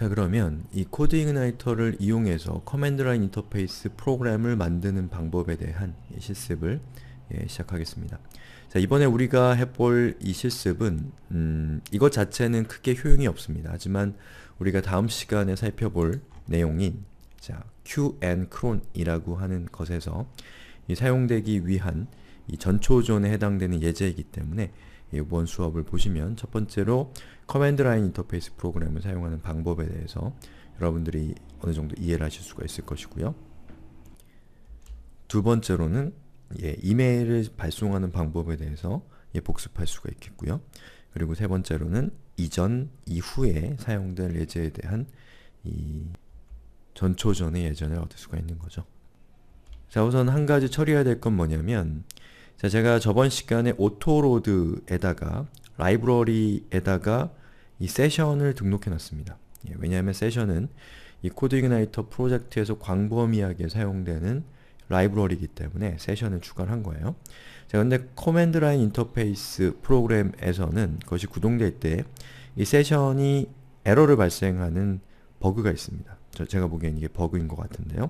자 그러면 이 코드 이그나이터를 이용해서 커맨드 라인 인터페이스 프로그램을 만드는 방법에 대한 실습을 예, 시작하겠습니다. 자 이번에 우리가 해볼 이 실습은 음, 이것 자체는 크게 효용이 없습니다. 하지만 우리가 다음 시간에 살펴볼 내용인 자 q n c r o n 이라고 하는 것에서 사용되기 위한 이 전초전에 해당되는 예제이기 때문에 예, 이번 수업을 보시면 첫 번째로 커맨드 라인 인터페이스 프로그램을 사용하는 방법에 대해서 여러분들이 어느 정도 이해를 하실 수가 있을 것이고요. 두 번째로는 예, 이메일을 발송하는 방법에 대해서 예, 복습할 수가 있겠고요. 그리고 세 번째로는 이전, 이후에 사용될 예제에 대한 이 전초전의 예전을 얻을 수가 있는 거죠. 자 우선 한 가지 처리해야 될 건 뭐냐면 자, 제가 저번 시간에 오토로드에다가 라이브러리에다가 이 세션을 등록해 놨습니다. 예, 왜냐하면 세션은 이 코드 이그나이터 프로젝트에서 광범위하게 사용되는 라이브러리이기 때문에 세션을 추가한 거예요. 자, 근데 커맨드 라인 인터페이스 프로그램에서는 그것이 구동될 때 이 세션이 에러를 발생하는 버그가 있습니다. 제가 보기엔 이게 버그인 것 같은데요.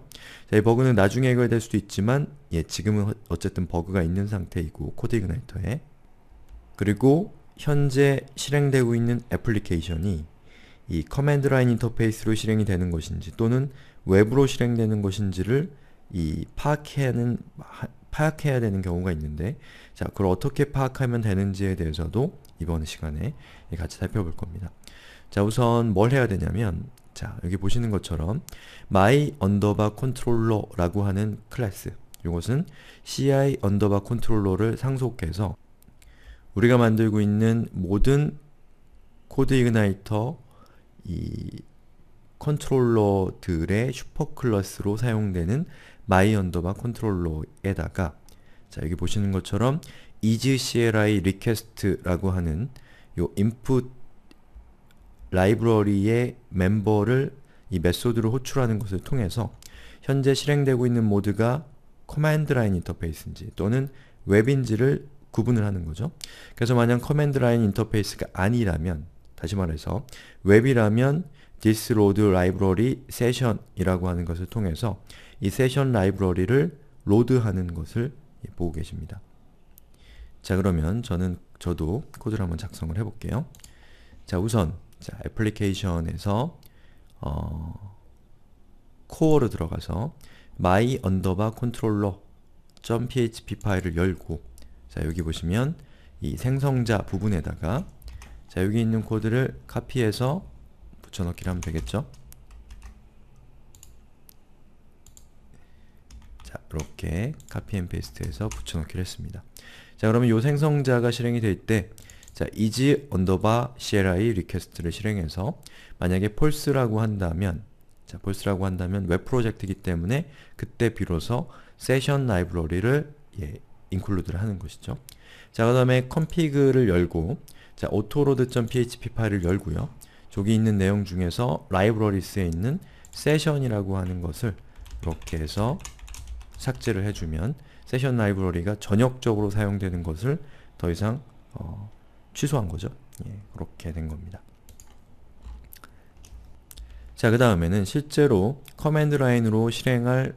자, 이 버그는 나중에 해결될 수도 있지만 예, 지금은 어, 어쨌든 버그가 있는 상태이고 코드 그나이터에 그리고 현재 실행되고 있는 애플리케이션이 이 커맨드 라인 인터페이스로 실행이 되는 것인지 또는 웹으로 실행되는 것인지를 이파악해는 파악해야 되는 경우가 있는데 자, 그걸 어떻게 파악하면 되는지에 대해서도 이번 시간에 같이 살펴볼 겁니다. 자, 우선 뭘 해야 되냐면 자, 여기 보시는 것처럼 my underbar controller라고 하는 클래스 이것은 ci underbar controller를 상속해서 우리가 만들고 있는 모든 코드 이그나이터 이 컨트롤러들의 슈퍼클래스로 사용되는 my underbar controller에다가 자, 여기 보시는 것처럼 iscli request라고 하는 요 input 라이브러리의 멤버를 이 메소드로 호출하는 것을 통해서 현재 실행되고 있는 모드가 커맨드 라인 인터페이스인지 또는 웹인지를 구분을 하는 거죠. 그래서 만약 커맨드 라인 인터페이스가 아니라면 다시 말해서 웹이라면 this load library session이라고 하는 것을 통해서 이 세션 라이브러리를 로드하는 것을 보고 계십니다. 자 그러면 저는 저도 코드를 한번 작성을 해볼게요. 자 우선 자, 애플리케이션에서 어, 코어로 들어가서 my u n d e r b a controller.php 파일을 열고 자, 여기 보시면 이 생성자 부분에다가 자, 여기 있는 코드를 카피해서 붙여넣기를 하면 되겠죠? 자, 이렇게 카피 앤 페이스트해서 붙여넣기를 했습니다. 자, 그러면 요 생성자가 실행이 될때 자, is 언더바 CLI 리퀘스트를 실행해서 만약에 false라고 한다면 자, false라고 한다면 웹 프로젝트이기 때문에 그때 비로소 세션 라이브러리를 예, 인클루드를 하는 것이죠. 자, 그 다음에 컴피그를 열고 자, autoload.php 파일을 열고요. 저기 있는 내용 중에서 라이브러리스에 있는 세션이라고 하는 것을 이렇게 해서 삭제를 해주면 세션 라이브러리가 전역적으로 사용되는 것을 더 이상 어, 취소한 거죠. 예, 그렇게 된 겁니다. 자, 그 다음에는 실제로 커맨드 라인으로 실행할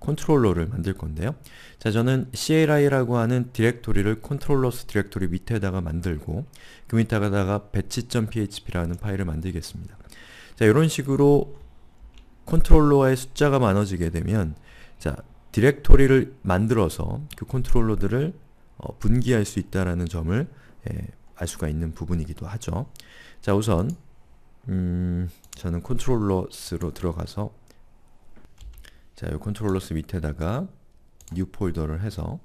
컨트롤러를 만들 건데요. 자, 저는 CLI라고 하는 디렉토리를 컨트롤러스 디렉토리 밑에다가 만들고 그 밑에다가 배치.php라는 파일을 만들겠습니다. 자, 이런 식으로 컨트롤러의 숫자가 많아지게 되면 자, 디렉토리를 만들어서 그 컨트롤러들을 어, 분기할 수있다는 점을 예, 알 수가 있는 부분이기도 하죠. 자 우선 음, 저는 컨트롤러스로 들어가서 자이 컨트롤러스 밑에다가 new 폴더를 해서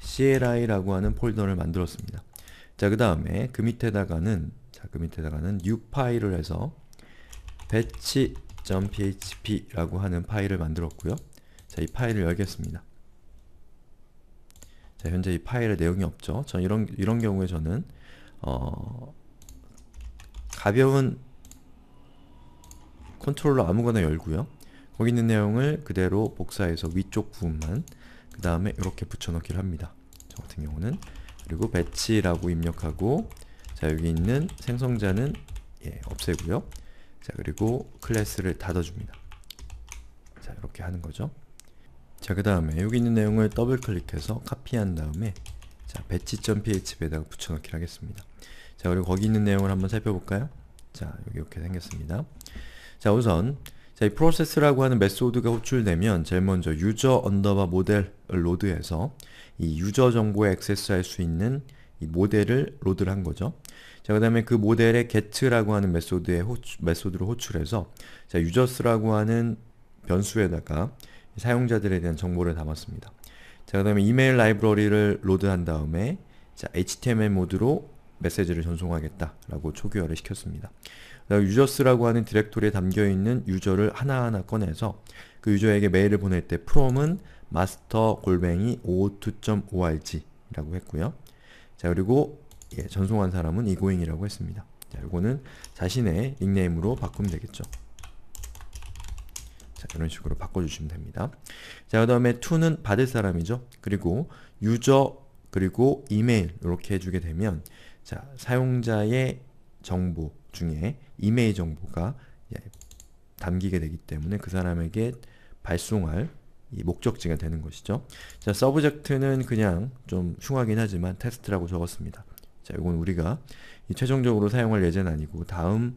CLI라고 하는 폴더를 만들었습니다. 자그 다음에 그 밑에다가는 자그 밑에다가는 new 파일을 해서 batch.php라고 하는 파일을 만들었고요. 자이 파일을 열겠습니다. 자, 현재 이 파일에 내용이 없죠. 전 이런, 이런 경우에 저는, 어, 가벼운 컨트롤러 아무거나 열고요. 거기 있는 내용을 그대로 복사해서 위쪽 부분만 그 다음에 이렇게 붙여넣기를 합니다. 저 같은 경우는 그리고 배치라고 입력하고 자 여기 있는 생성자는 예, 없애고요. 자 그리고 클래스를 닫아줍니다. 자 이렇게 하는 거죠. 자, 그 다음에 여기 있는 내용을 더블 클릭해서 카피한 다음에 자, 배치.php에다가 붙여넣기를 하겠습니다. 자, 그리고 거기 있는 내용을 한번 살펴볼까요? 자, 여기 이렇게 생겼습니다. 자, 우선 자, 이 프로세스라고 하는 메소드가 호출되면 제일 먼저 유저 언더바 모델을 로드해서 이 유저 정보에 액세스할 수 있는 이 모델을 로드를 한 거죠. 자, 그 다음에 그 모델의 get라고 하는 메소드에 호추, 메소드를 호출해서 자, users라고 하는 변수에다가 사용자들에 대한 정보를 담았습니다. 자, 그 다음에 이메일 라이브러리를 로드한 다음에 자, HTML 모드로 메시지를 전송하겠다라고 초기화를 시켰습니다. 유저스라고 하는 디렉토리에 담겨있는 유저를 하나하나 꺼내서 그 유저에게 메일을 보낼 때 from은 master 골2 o r g 라고 했고요. 자 그리고 예, 전송한 사람은 이고잉이라고 했습니다. 자, 요거는 자신의 닉네임으로 바꾸면 되겠죠. 자, 이런 식으로 바꿔주시면 됩니다. 자, 그 다음에 to는 받을 사람이죠. 그리고 유저, 그리고 이메일 이렇게 해주게 되면 자, 사용자의 정보 중에 이메일 정보가 예, 담기게 되기 때문에 그 사람에게 발송할 이 목적지가 되는 것이죠. 자, 서브젝트는 그냥 좀 흉하긴 하지만 테스트라고 적었습니다. 자, 이건 우리가 최종적으로 사용할 예제는 아니고 다음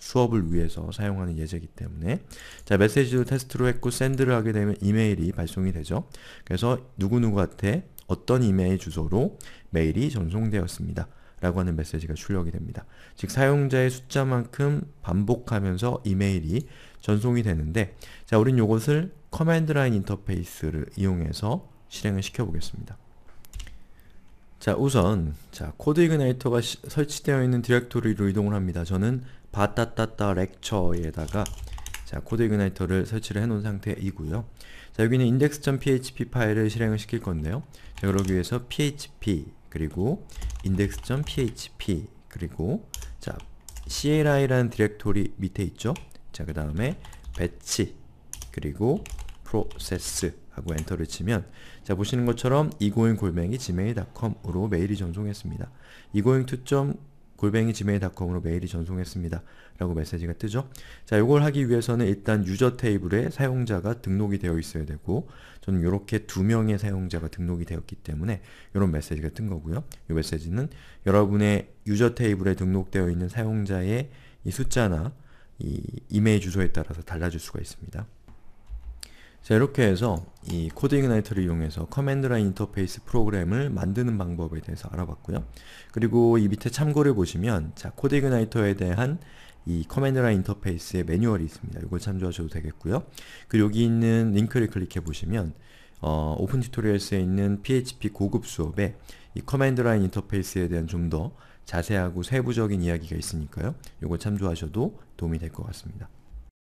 수업을 위해서 사용하는 예제이기 때문에 자메시지를 테스트로 했고 샌드를 하게 되면 이메일이 발송이 되죠. 그래서 누구누구한테 어떤 이메일 주소로 메일이 전송되었습니다. 라고 하는 메시지가 출력이 됩니다. 즉 사용자의 숫자만큼 반복하면서 이메일이 전송이 되는데 자 우린 이것을 커맨드 라인 인터페이스를 이용해서 실행을 시켜보겠습니다. 자 우선 자 코드 이그나이터가 시, 설치되어 있는 디렉토리로 이동을 합니다. 저는 바따따따 렉처에다가 자 코드 이그나이터를 설치를 해놓은 상태이고요. 자 여기는 index.php 파일을 실행을 시킬 건데요. 자 그러기 위해서 php 그리고 index.php 그리고 자 cli라는 디렉토리 밑에 있죠. 자그 다음에 배치 그리고 프로세스 하고 엔터를 치면 자 보시는 것처럼 이고잉 골뱅이 gmail.com으로 메일이 전송했습니다. 이고잉 2. 골뱅이 gmail.com으로 메일이 전송했습니다. 라고 메시지가 뜨죠. 자, 이걸 하기 위해서는 일단 유저 테이블에 사용자가 등록이 되어 있어야 되고 저는 이렇게 두 명의 사용자가 등록이 되었기 때문에 이런 메시지가 뜬 거고요. 이 메시지는 여러분의 유저 테이블에 등록되어 있는 사용자의 이 숫자나 이 이메일 주소에 따라서 달라질 수가 있습니다. 자 이렇게 해서 이코딩이나이터를 이용해서 커맨드 라인 인터페이스 프로그램을 만드는 방법에 대해서 알아봤고요. 그리고 이 밑에 참고를 보시면 자코딩이나이터에 대한 이 커맨드 라인 인터페이스의 매뉴얼이 있습니다. 이걸 참조하셔도 되겠고요. 그리고 여기 있는 링크를 클릭해 보시면 어, 오픈 튜토리얼스에 있는 PHP 고급 수업에 이 커맨드 라인 인터페이스에 대한 좀 더 자세하고 세부적인 이야기가 있으니까요. 이걸 참조하셔도 도움이 될 것 같습니다.